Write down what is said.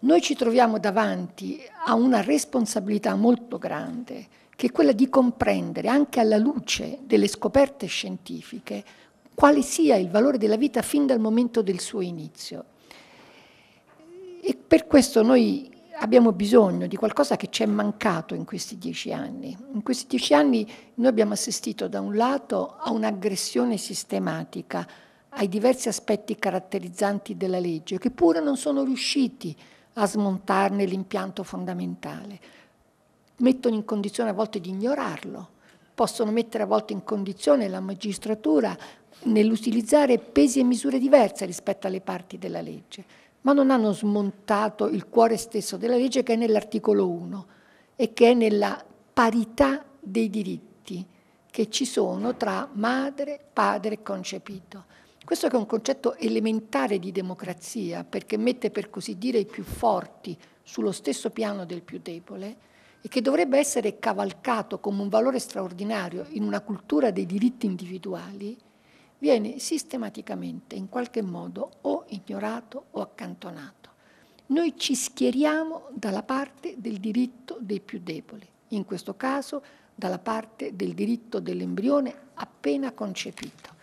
noi ci troviamo davanti a una responsabilità molto grande, che è quella di comprendere, anche alla luce delle scoperte scientifiche, quale sia il valore della vita fin dal momento del suo inizio. E per questo noi abbiamo bisogno di qualcosa che ci è mancato in questi dieci anni. In questi dieci anni noi abbiamo assistito da un lato a un'aggressione sistematica ai diversi aspetti caratterizzanti della legge, che pure non sono riusciti a smontarne l'impianto fondamentale. Mettono in condizione a volte di ignorarlo, possono mettere a volte in condizione la magistratura nell'utilizzare pesi e misure diverse rispetto alle parti della legge, ma non hanno smontato il cuore stesso della legge che è nell'articolo 1 e che è nella parità dei diritti che ci sono tra madre, padre e concepito. Questo che è un concetto elementare di democrazia, perché mette per così dire i più forti sullo stesso piano del più debole e che dovrebbe essere cavalcato come un valore straordinario in una cultura dei diritti individuali, viene sistematicamente in qualche modo o ignorato o accantonato. Noi ci schieriamo dalla parte del diritto dei più deboli, in questo caso dalla parte del diritto dell'embrione appena concepito.